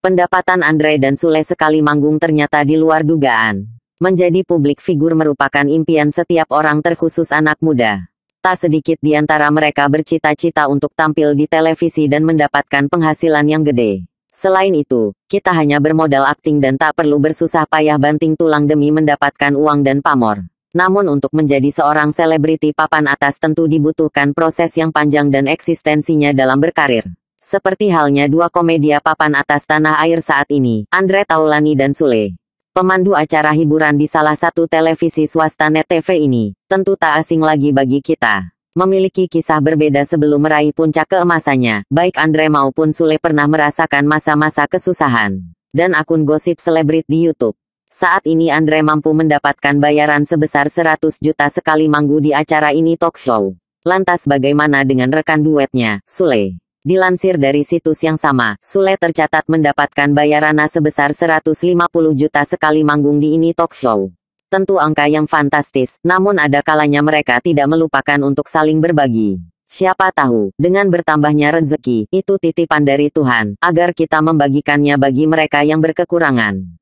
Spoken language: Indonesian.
Pendapatan Andre dan Sule sekali manggung ternyata di luar dugaan. Menjadi publik figur merupakan impian setiap orang terkhusus anak muda. Tak sedikit di antara mereka bercita-cita untuk tampil di televisi dan mendapatkan penghasilan yang gede. Selain itu, kita hanya bermodal akting dan tak perlu bersusah payah banting tulang demi mendapatkan uang dan pamor. Namun untuk menjadi seorang selebriti papan atas tentu dibutuhkan proses yang panjang dan eksistensinya dalam berkarir. Seperti halnya dua komedia papan atas tanah air saat ini, Andre Taulani dan Sule. Pemandu acara hiburan di salah satu televisi swasta net TV ini, tentu tak asing lagi bagi kita. Memiliki kisah berbeda sebelum meraih puncak keemasannya, baik Andre maupun Sule pernah merasakan masa-masa kesusahan. Dan akun gosip selebrit di YouTube. Saat ini Andre mampu mendapatkan bayaran sebesar 100 juta sekali manggu di acara ini talk show. Lantas bagaimana dengan rekan duetnya, Sule? Dilansir dari situs yang sama, Sule tercatat mendapatkan bayaran sebesar 150 juta sekali manggung di ini talk show. Tentu angka yang fantastis, namun ada kalanya mereka tidak melupakan untuk saling berbagi. Siapa tahu, dengan bertambahnya rezeki, itu titipan dari Tuhan, agar kita membagikannya bagi mereka yang berkekurangan.